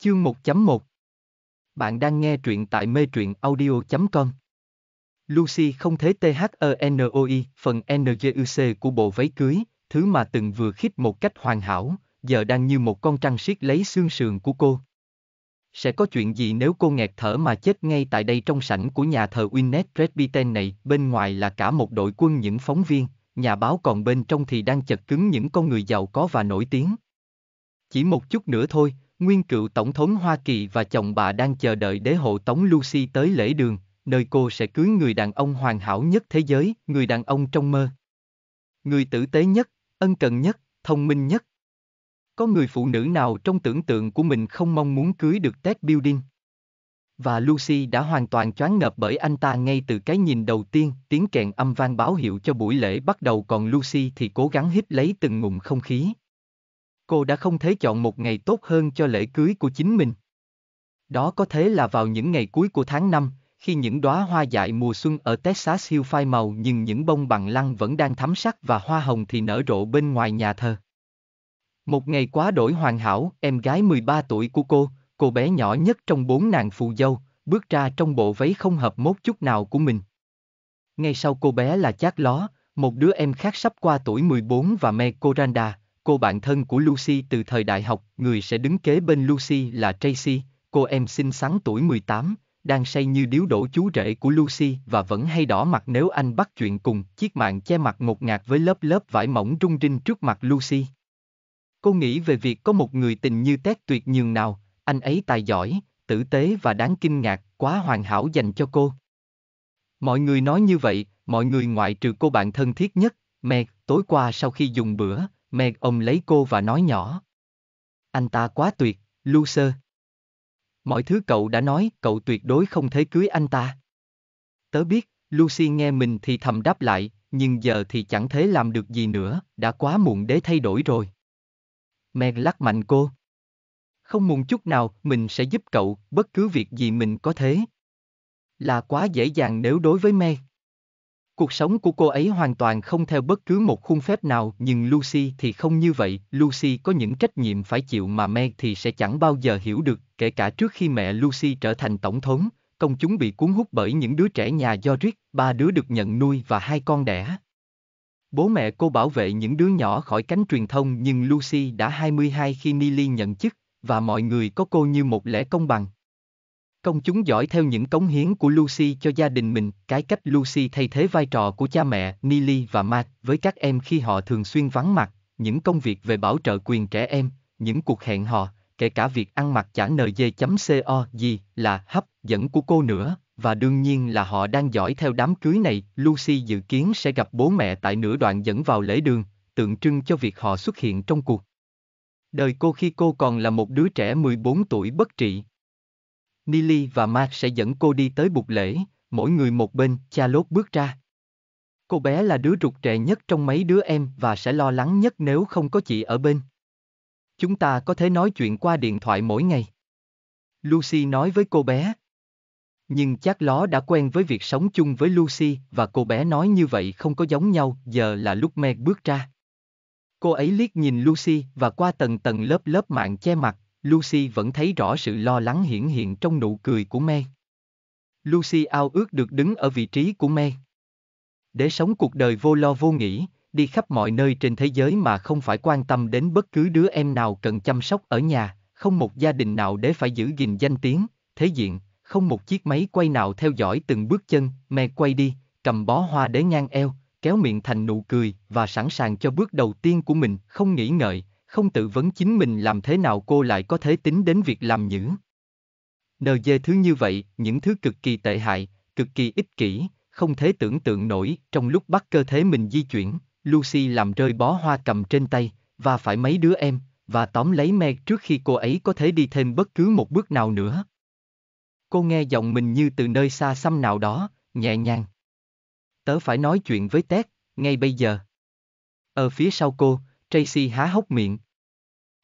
Chương 1.1 Bạn đang nghe truyện tại mê truyện audio.com Lucy không thế THENOI, phần NGUC của bộ váy cưới, thứ mà từng vừa khít một cách hoàn hảo, giờ đang như một con trăng siết lấy xương sườn của cô. Sẽ có chuyện gì nếu cô nghẹt thở mà chết ngay tại đây trong sảnh của nhà thờ Winnet Presbyterian này, bên ngoài là cả một đội quân những phóng viên, nhà báo còn bên trong thì đang chật cứng những con người giàu có và nổi tiếng. Chỉ một chút nữa thôi, Nguyên cựu tổng thống Hoa Kỳ và chồng bà đang chờ đợi đế hộ tống Lucy tới lễ đường, nơi cô sẽ cưới người đàn ông hoàn hảo nhất thế giới, người đàn ông trong mơ. Người tử tế nhất, ân cần nhất, thông minh nhất. Có người phụ nữ nào trong tưởng tượng của mình không mong muốn cưới được Ted Building? Và Lucy đã hoàn toàn choáng ngợp bởi anh ta ngay từ cái nhìn đầu tiên, tiếng kèn âm vang báo hiệu cho buổi lễ bắt đầu còn Lucy thì cố gắng hít lấy từng ngụm không khí. Cô đã không thể chọn một ngày tốt hơn cho lễ cưới của chính mình. Đó có thể là vào những ngày cuối của tháng 5, khi những đóa hoa dại mùa xuân ở Texas hiu phai màu nhưng những bông bằng lăng vẫn đang thắm sắc và hoa hồng thì nở rộ bên ngoài nhà thờ. Một ngày quá đổi hoàn hảo, em gái 13 tuổi của cô, cô bé nhỏ nhất trong bốn nàng phù dâu, bước ra trong bộ váy không hợp mốt chút nào của mình. Ngay sau cô bé là Chát Ló, một đứa em khác sắp qua tuổi 14 và Mecoranda, cô bạn thân của Lucy từ thời đại học, người sẽ đứng kế bên Lucy là Tracy, cô em xinh xắn tuổi 18, đang say như điếu đổ chú rể của Lucy và vẫn hay đỏ mặt nếu anh bắt chuyện cùng, chiếc mạng che mặt ngột ngạt với lớp lớp vải mỏng rung rinh trước mặt Lucy. Cô nghĩ về việc có một người tình như Ted tuyệt nhường nào, anh ấy tài giỏi, tử tế và đáng kinh ngạc, quá hoàn hảo dành cho cô. Mọi người nói như vậy, mọi người ngoại trừ cô bạn thân thiết nhất, Meg, tối qua sau khi dùng bữa, Meg ông lấy cô và nói nhỏ. Anh ta quá tuyệt, loser. Mọi thứ cậu đã nói, cậu tuyệt đối không thể cưới anh ta. Tớ biết, Lucy nghe mình thì thầm đáp lại, nhưng giờ thì chẳng thể làm được gì nữa, đã quá muộn để thay đổi rồi. Meg lắc mạnh cô. Không muộn chút nào, mình sẽ giúp cậu, bất cứ việc gì mình có thế. Là quá dễ dàng nếu đối với Meg. Cuộc sống của cô ấy hoàn toàn không theo bất cứ một khuôn phép nào nhưng Lucy thì không như vậy, Lucy có những trách nhiệm phải chịu mà Meg thì sẽ chẳng bao giờ hiểu được, kể cả trước khi mẹ Lucy trở thành tổng thống, công chúng bị cuốn hút bởi những đứa trẻ nhà George, ba đứa được nhận nuôi và hai con đẻ. Bố mẹ cô bảo vệ những đứa nhỏ khỏi cánh truyền thông nhưng Lucy đã 22 khi Nili nhận chức, và mọi người có cô như một lẽ công bằng. Công chúng dõi theo những cống hiến của Lucy cho gia đình mình, cái cách Lucy thay thế vai trò của cha mẹ, Nili và Matt với các em khi họ thường xuyên vắng mặt, những công việc về bảo trợ quyền trẻ em, những cuộc hẹn hò, kể cả việc ăn mặc chả chấm co gì là hấp dẫn của cô nữa, và đương nhiên là họ đang dõi theo đám cưới này, Lucy dự kiến sẽ gặp bố mẹ tại nửa đoạn dẫn vào lễ đường, tượng trưng cho việc họ xuất hiện trong cuộc. Đời cô khi cô còn là một đứa trẻ 14 tuổi bất trị, Nili và Mark sẽ dẫn cô đi tới bục lễ, mỗi người một bên, cha lốt bước ra. Cô bé là đứa rụt rè nhất trong mấy đứa em và sẽ lo lắng nhất nếu không có chị ở bên. Chúng ta có thể nói chuyện qua điện thoại mỗi ngày. Lucy nói với cô bé. Nhưng chắc ló đã quen với việc sống chung với Lucy và cô bé nói như vậy không có giống nhau, giờ là lúc Meg bước ra. Cô ấy liếc nhìn Lucy và qua tầng tầng lớp lớp mạng che mặt, Lucy vẫn thấy rõ sự lo lắng hiển hiện trong nụ cười của Mê. Lucy ao ước được đứng ở vị trí của Mê. Để sống cuộc đời vô lo vô nghĩ, đi khắp mọi nơi trên thế giới mà không phải quan tâm đến bất cứ đứa em nào cần chăm sóc ở nhà, không một gia đình nào để phải giữ gìn danh tiếng, thế diện, không một chiếc máy quay nào theo dõi từng bước chân, mẹ quay đi, cầm bó hoa để ngang eo, kéo miệng thành nụ cười và sẵn sàng cho bước đầu tiên của mình, không nghĩ ngợi, không tự vấn chính mình làm thế nào cô lại có thể tính đến việc làm nhữ. Nờ dê thứ như vậy, những thứ cực kỳ tệ hại, cực kỳ ích kỷ, không thể tưởng tượng nổi, trong lúc bắt cơ thể mình di chuyển, Lucy làm rơi bó hoa cầm trên tay, và phải mấy đứa em, và tóm lấy me trước khi cô ấy có thể đi thêm bất cứ một bước nào nữa. Cô nghe giọng mình như từ nơi xa xăm nào đó, nhẹ nhàng. Tớ phải nói chuyện với Tét, ngay bây giờ. Ở phía sau cô, Tracy há hốc miệng.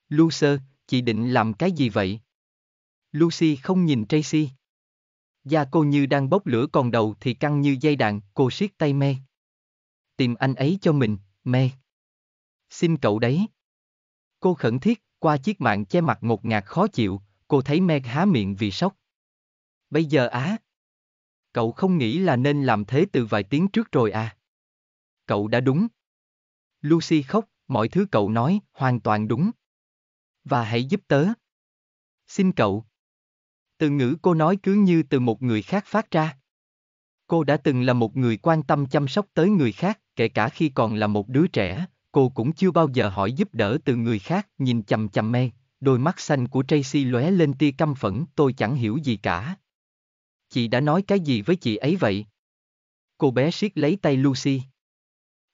Lucer, chị định làm cái gì vậy? Lucy không nhìn Tracy. Da cô như đang bốc lửa còn đầu thì căng như dây đàn. cô siết tay me. Tìm anh ấy cho mình, me. Xin cậu đấy. Cô khẩn thiết, qua chiếc mạng che mặt ngột ngạt khó chịu, cô thấy me há miệng vì sốc. Bây giờ á. Cậu không nghĩ là nên làm thế từ vài tiếng trước rồi à? Cậu đã đúng. Lucy khóc, mọi thứ cậu nói, hoàn toàn đúng. Và hãy giúp tớ. Xin cậu. Từ ngữ cô nói cứ như từ một người khác phát ra. Cô đã từng là một người quan tâm chăm sóc tới người khác, kể cả khi còn là một đứa trẻ, cô cũng chưa bao giờ hỏi giúp đỡ từ người khác, nhìn chầm chầm me, đôi mắt xanh của Tracy lóe lên tia căm phẫn, tôi chẳng hiểu gì cả. Chị đã nói cái gì với chị ấy vậy? Cô bé siết lấy tay Lucy.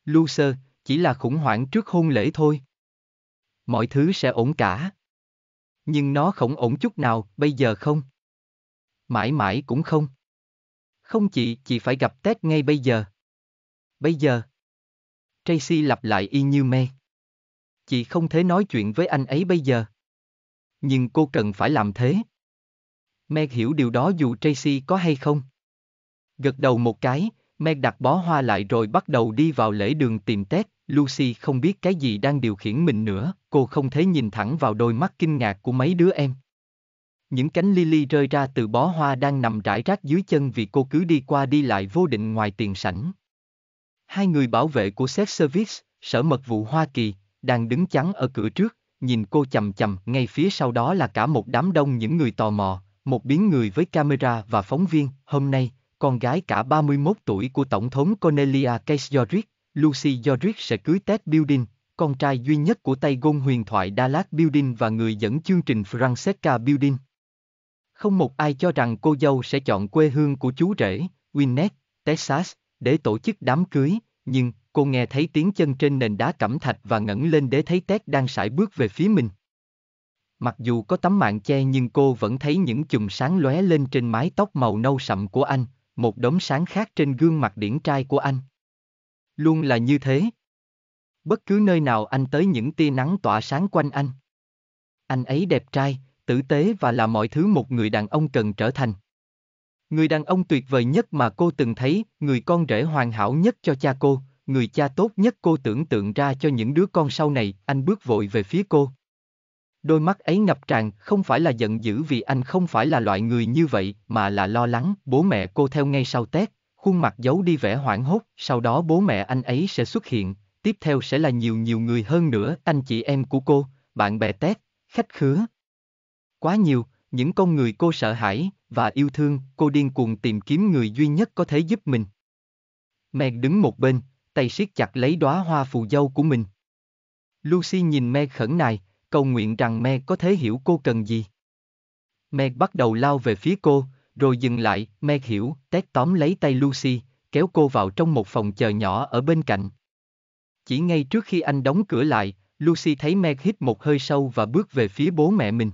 Lucer, chỉ là khủng hoảng trước hôn lễ thôi. Mọi thứ sẽ ổn cả. Nhưng nó không ổn chút nào, bây giờ không. Mãi mãi cũng không. Không chị, chị phải gặp Tết ngay bây giờ. Bây giờ. Tracy lặp lại y như mê. Chị không thể nói chuyện với anh ấy bây giờ. Nhưng cô cần phải làm thế. Meg hiểu điều đó dù Tracy có hay không. Gật đầu một cái, Meg đặt bó hoa lại rồi bắt đầu đi vào lễ đường tìm Tết. Lucy không biết cái gì đang điều khiển mình nữa, cô không thể nhìn thẳng vào đôi mắt kinh ngạc của mấy đứa em. Những cánh lily rơi ra từ bó hoa đang nằm rải rác dưới chân vì cô cứ đi qua đi lại vô định ngoài tiền sảnh. Hai người bảo vệ của Seth Service, Sở Mật vụ Hoa Kỳ, đang đứng chắn ở cửa trước, nhìn cô chầm chầm, ngay phía sau đó là cả một đám đông những người tò mò, một biến người với camera và phóng viên, hôm nay, con gái cả 31 tuổi của Tổng thống Cornelia Case Lucy Yorick sẽ cưới Ted Building, con trai duy nhất của tay gôn huyền thoại Dallas Building và người dẫn chương trình Francesca Building. Không một ai cho rằng cô dâu sẽ chọn quê hương của chú rể, Winnet, Texas, để tổ chức đám cưới, nhưng cô nghe thấy tiếng chân trên nền đá cẩm thạch và ngẩng lên để thấy Ted đang sải bước về phía mình. Mặc dù có tấm mạng che nhưng cô vẫn thấy những chùm sáng lóe lên trên mái tóc màu nâu sậm của anh, một đốm sáng khác trên gương mặt điển trai của anh. Luôn là như thế. Bất cứ nơi nào anh tới những tia nắng tỏa sáng quanh anh. Anh ấy đẹp trai, tử tế và là mọi thứ một người đàn ông cần trở thành. Người đàn ông tuyệt vời nhất mà cô từng thấy, người con rể hoàn hảo nhất cho cha cô, người cha tốt nhất cô tưởng tượng ra cho những đứa con sau này, anh bước vội về phía cô. Đôi mắt ấy ngập tràn, không phải là giận dữ vì anh không phải là loại người như vậy, mà là lo lắng, bố mẹ cô theo ngay sau tét khuôn mặt giấu đi vẻ hoảng hốt, sau đó bố mẹ anh ấy sẽ xuất hiện, tiếp theo sẽ là nhiều nhiều người hơn nữa, anh chị em của cô, bạn bè tét, khách khứa. Quá nhiều, những con người cô sợ hãi và yêu thương, cô điên cuồng tìm kiếm người duy nhất có thể giúp mình. Meg đứng một bên, tay siết chặt lấy đóa hoa phù dâu của mình. Lucy nhìn Meg khẩn nài, cầu nguyện rằng Meg có thể hiểu cô cần gì. Meg bắt đầu lao về phía cô, rồi dừng lại, Meg hiểu, Ted tóm lấy tay Lucy, kéo cô vào trong một phòng chờ nhỏ ở bên cạnh. Chỉ ngay trước khi anh đóng cửa lại, Lucy thấy Meg hít một hơi sâu và bước về phía bố mẹ mình.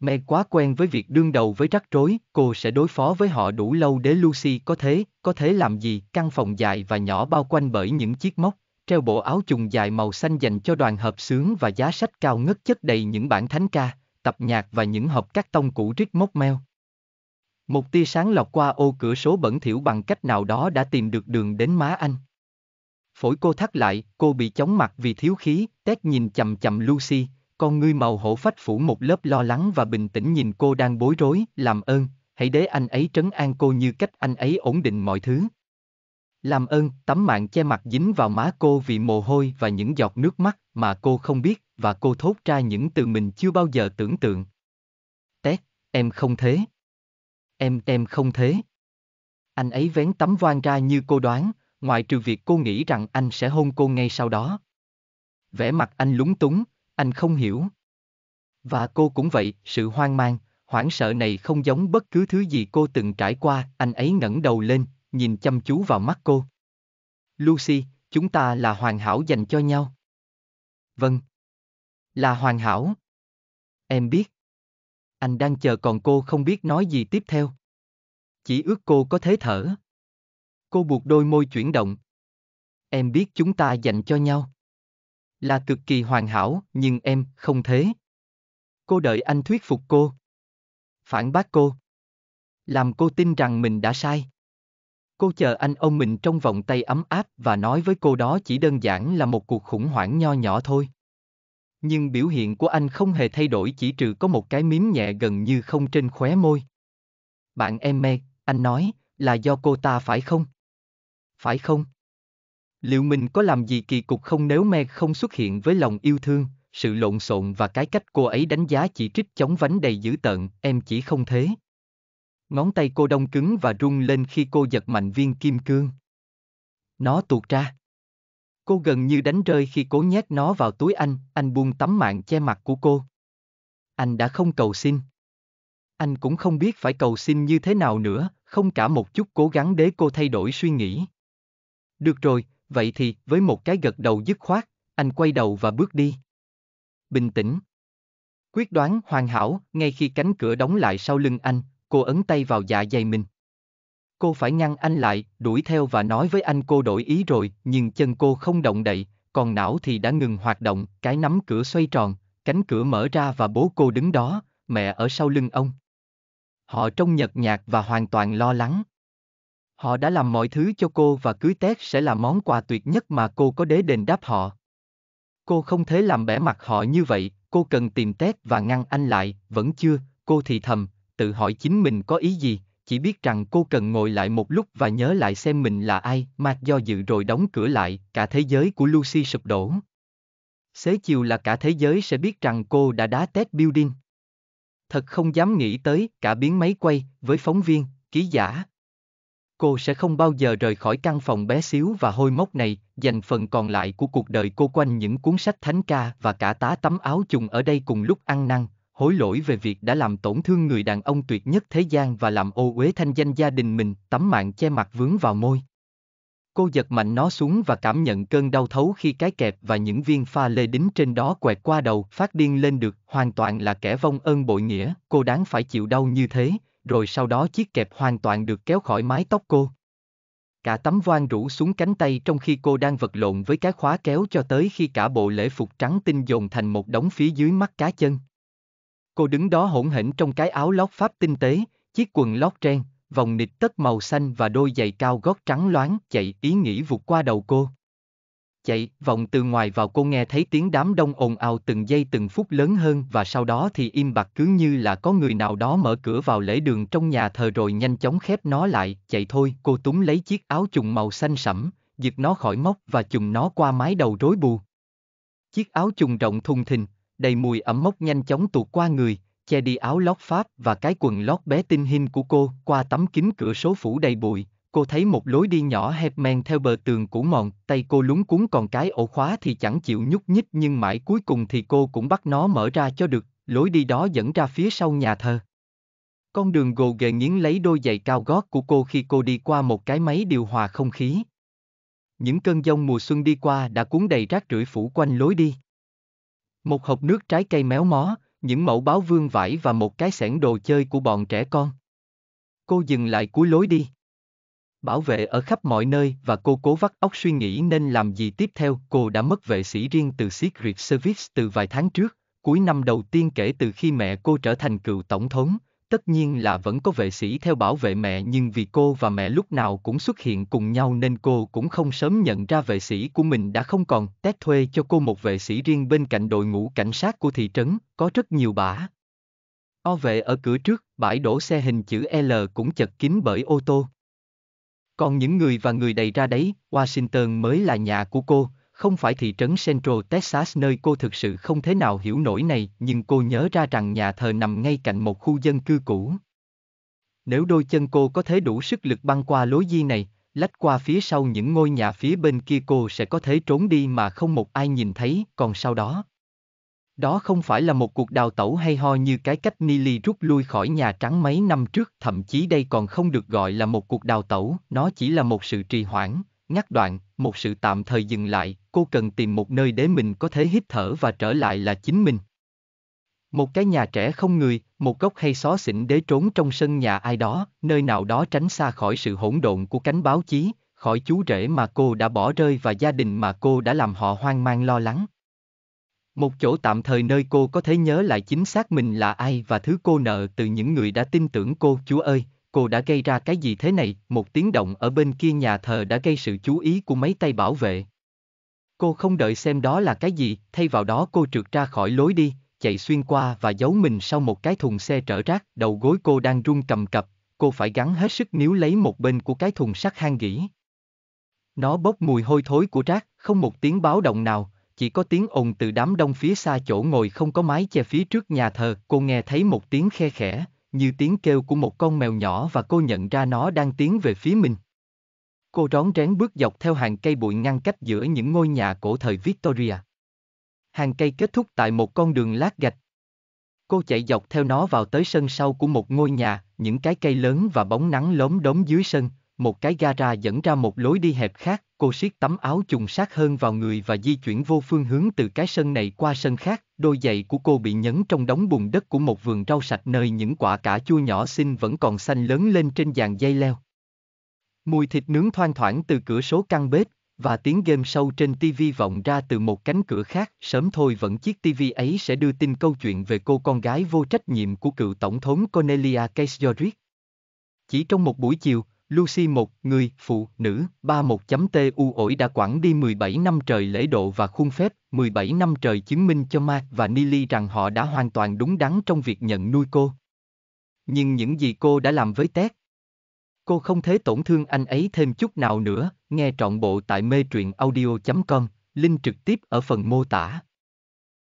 Meg quá quen với việc đương đầu với rắc rối, cô sẽ đối phó với họ đủ lâu để Lucy có thế, có thế làm gì, căn phòng dài và nhỏ bao quanh bởi những chiếc móc, treo bộ áo trùng dài màu xanh dành cho đoàn hợp sướng và giá sách cao ngất chất đầy những bản thánh ca, tập nhạc và những hộp cắt tông cũ rít móc meo. Một tia sáng lọt qua ô cửa số bẩn thỉu bằng cách nào đó đã tìm được đường đến má anh. Phổi cô thắt lại, cô bị chóng mặt vì thiếu khí, Ted nhìn chầm chầm Lucy, con ngươi màu hổ phách phủ một lớp lo lắng và bình tĩnh nhìn cô đang bối rối, làm ơn, hãy để anh ấy trấn an cô như cách anh ấy ổn định mọi thứ. Làm ơn, tấm mạng che mặt dính vào má cô vì mồ hôi và những giọt nước mắt mà cô không biết, và cô thốt ra những từ mình chưa bao giờ tưởng tượng. Ted, em không thế em em không thế. Anh ấy vén tấm voan ra như cô đoán, ngoại trừ việc cô nghĩ rằng anh sẽ hôn cô ngay sau đó. Vẻ mặt anh lúng túng, anh không hiểu. Và cô cũng vậy, sự hoang mang, hoảng sợ này không giống bất cứ thứ gì cô từng trải qua, anh ấy ngẩng đầu lên, nhìn chăm chú vào mắt cô. Lucy, chúng ta là hoàn hảo dành cho nhau. Vâng. Là hoàn hảo. Em biết anh đang chờ còn cô không biết nói gì tiếp theo. Chỉ ước cô có thế thở. Cô buộc đôi môi chuyển động. Em biết chúng ta dành cho nhau. Là cực kỳ hoàn hảo, nhưng em không thế. Cô đợi anh thuyết phục cô. Phản bác cô. Làm cô tin rằng mình đã sai. Cô chờ anh ôm mình trong vòng tay ấm áp và nói với cô đó chỉ đơn giản là một cuộc khủng hoảng nho nhỏ thôi nhưng biểu hiện của anh không hề thay đổi chỉ trừ có một cái miếm nhẹ gần như không trên khóe môi. Bạn em mê, anh nói, là do cô ta phải không? Phải không? Liệu mình có làm gì kỳ cục không nếu me không xuất hiện với lòng yêu thương, sự lộn xộn và cái cách cô ấy đánh giá chỉ trích chống vánh đầy dữ tợn, em chỉ không thế. Ngón tay cô đông cứng và run lên khi cô giật mạnh viên kim cương. Nó tuột ra. Cô gần như đánh rơi khi cố nhét nó vào túi anh, anh buông tấm mạng che mặt của cô. Anh đã không cầu xin. Anh cũng không biết phải cầu xin như thế nào nữa, không cả một chút cố gắng để cô thay đổi suy nghĩ. Được rồi, vậy thì, với một cái gật đầu dứt khoát, anh quay đầu và bước đi. Bình tĩnh. Quyết đoán hoàn hảo, ngay khi cánh cửa đóng lại sau lưng anh, cô ấn tay vào dạ dày mình, Cô phải ngăn anh lại, đuổi theo và nói với anh cô đổi ý rồi, nhưng chân cô không động đậy, còn não thì đã ngừng hoạt động, cái nắm cửa xoay tròn, cánh cửa mở ra và bố cô đứng đó, mẹ ở sau lưng ông. Họ trông nhợt nhạt và hoàn toàn lo lắng. Họ đã làm mọi thứ cho cô và cưới tét sẽ là món quà tuyệt nhất mà cô có để đền đáp họ. Cô không thể làm bẻ mặt họ như vậy, cô cần tìm tét và ngăn anh lại, vẫn chưa, cô thì thầm, tự hỏi chính mình có ý gì, chỉ biết rằng cô cần ngồi lại một lúc và nhớ lại xem mình là ai, Mặc do dự rồi đóng cửa lại, cả thế giới của Lucy sụp đổ. Xế chiều là cả thế giới sẽ biết rằng cô đã đá test building. Thật không dám nghĩ tới cả biến máy quay với phóng viên, ký giả. Cô sẽ không bao giờ rời khỏi căn phòng bé xíu và hôi mốc này, dành phần còn lại của cuộc đời cô quanh những cuốn sách thánh ca và cả tá tắm áo chùng ở đây cùng lúc ăn năn, hối lỗi về việc đã làm tổn thương người đàn ông tuyệt nhất thế gian và làm ô uế thanh danh gia đình mình, tấm mạng che mặt vướng vào môi. Cô giật mạnh nó xuống và cảm nhận cơn đau thấu khi cái kẹp và những viên pha lê đính trên đó quẹt qua đầu, phát điên lên được, hoàn toàn là kẻ vong ơn bội nghĩa, cô đáng phải chịu đau như thế, rồi sau đó chiếc kẹp hoàn toàn được kéo khỏi mái tóc cô. Cả tấm voan rủ xuống cánh tay trong khi cô đang vật lộn với cái khóa kéo cho tới khi cả bộ lễ phục trắng tinh dồn thành một đống phía dưới mắt cá chân. Cô đứng đó hỗn hển trong cái áo lót pháp tinh tế, chiếc quần lót ren, vòng nịt tất màu xanh và đôi giày cao gót trắng loáng chạy ý nghĩ vụt qua đầu cô. Chạy, vòng từ ngoài vào cô nghe thấy tiếng đám đông ồn ào từng giây từng phút lớn hơn và sau đó thì im bặt cứ như là có người nào đó mở cửa vào lễ đường trong nhà thờ rồi nhanh chóng khép nó lại, chạy thôi, cô túm lấy chiếc áo trùng màu xanh sẫm, giật nó khỏi móc và chùm nó qua mái đầu rối bù. Chiếc áo trùng rộng thùng thình, đầy mùi ẩm mốc nhanh chóng tuột qua người, che đi áo lót pháp và cái quần lót bé tinh hình của cô qua tấm kính cửa số phủ đầy bụi. Cô thấy một lối đi nhỏ hẹp men theo bờ tường cũ mòn, tay cô lúng cuốn còn cái ổ khóa thì chẳng chịu nhúc nhích nhưng mãi cuối cùng thì cô cũng bắt nó mở ra cho được, lối đi đó dẫn ra phía sau nhà thờ. Con đường gồ ghề nghiến lấy đôi giày cao gót của cô khi cô đi qua một cái máy điều hòa không khí. Những cơn giông mùa xuân đi qua đã cuốn đầy rác rưởi phủ quanh lối đi. Một hộp nước trái cây méo mó, những mẫu báo vương vải và một cái xẻng đồ chơi của bọn trẻ con. Cô dừng lại cuối lối đi. Bảo vệ ở khắp mọi nơi và cô cố vắt óc suy nghĩ nên làm gì tiếp theo. Cô đã mất vệ sĩ riêng từ Secret Service từ vài tháng trước, cuối năm đầu tiên kể từ khi mẹ cô trở thành cựu tổng thống, tất nhiên là vẫn có vệ sĩ theo bảo vệ mẹ nhưng vì cô và mẹ lúc nào cũng xuất hiện cùng nhau nên cô cũng không sớm nhận ra vệ sĩ của mình đã không còn. Tết thuê cho cô một vệ sĩ riêng bên cạnh đội ngũ cảnh sát của thị trấn, có rất nhiều bả. O vệ ở cửa trước, bãi đổ xe hình chữ L cũng chật kín bởi ô tô. Còn những người và người đầy ra đấy, Washington mới là nhà của cô, không phải thị trấn Central Texas nơi cô thực sự không thế nào hiểu nổi này, nhưng cô nhớ ra rằng nhà thờ nằm ngay cạnh một khu dân cư cũ. Nếu đôi chân cô có thể đủ sức lực băng qua lối di này, lách qua phía sau những ngôi nhà phía bên kia cô sẽ có thể trốn đi mà không một ai nhìn thấy, còn sau đó. Đó không phải là một cuộc đào tẩu hay ho như cái cách Nili rút lui khỏi Nhà Trắng mấy năm trước, thậm chí đây còn không được gọi là một cuộc đào tẩu, nó chỉ là một sự trì hoãn ngắt đoạn, một sự tạm thời dừng lại, cô cần tìm một nơi để mình có thể hít thở và trở lại là chính mình. Một cái nhà trẻ không người, một góc hay xó xỉnh để trốn trong sân nhà ai đó, nơi nào đó tránh xa khỏi sự hỗn độn của cánh báo chí, khỏi chú rể mà cô đã bỏ rơi và gia đình mà cô đã làm họ hoang mang lo lắng. Một chỗ tạm thời nơi cô có thể nhớ lại chính xác mình là ai và thứ cô nợ từ những người đã tin tưởng cô, Chúa ơi, cô đã gây ra cái gì thế này, một tiếng động ở bên kia nhà thờ đã gây sự chú ý của mấy tay bảo vệ. Cô không đợi xem đó là cái gì, thay vào đó cô trượt ra khỏi lối đi, chạy xuyên qua và giấu mình sau một cái thùng xe trở rác, đầu gối cô đang run cầm cập, cô phải gắn hết sức níu lấy một bên của cái thùng sắt hang gỉ. Nó bốc mùi hôi thối của rác, không một tiếng báo động nào, chỉ có tiếng ồn từ đám đông phía xa chỗ ngồi không có mái che phía trước nhà thờ, cô nghe thấy một tiếng khe khẽ, như tiếng kêu của một con mèo nhỏ và cô nhận ra nó đang tiến về phía mình. Cô rón rén bước dọc theo hàng cây bụi ngăn cách giữa những ngôi nhà cổ thời Victoria. Hàng cây kết thúc tại một con đường lát gạch. Cô chạy dọc theo nó vào tới sân sau của một ngôi nhà, những cái cây lớn và bóng nắng lốm đốm dưới sân, một cái gara dẫn ra một lối đi hẹp khác, cô siết tấm áo trùng sát hơn vào người và di chuyển vô phương hướng từ cái sân này qua sân khác, đôi giày của cô bị nhấn trong đống bùn đất của một vườn rau sạch nơi những quả cà chua nhỏ xinh vẫn còn xanh lớn lên trên dàn dây leo. Mùi thịt nướng thoang thoảng từ cửa số căn bếp, và tiếng game sâu trên TV vọng ra từ một cánh cửa khác, sớm thôi vẫn chiếc TV ấy sẽ đưa tin câu chuyện về cô con gái vô trách nhiệm của cựu tổng thống Cornelia Kesioric. Chỉ trong một buổi chiều, Lucy một người, phụ, nữ, 31.tu ổi đã quản đi 17 năm trời lễ độ và khuôn phép, 17 năm trời chứng minh cho Mark và Nili rằng họ đã hoàn toàn đúng đắn trong việc nhận nuôi cô. Nhưng những gì cô đã làm với Ted? Cô không thể tổn thương anh ấy thêm chút nào nữa, nghe trọn bộ tại mê truyện audio.com, link trực tiếp ở phần mô tả.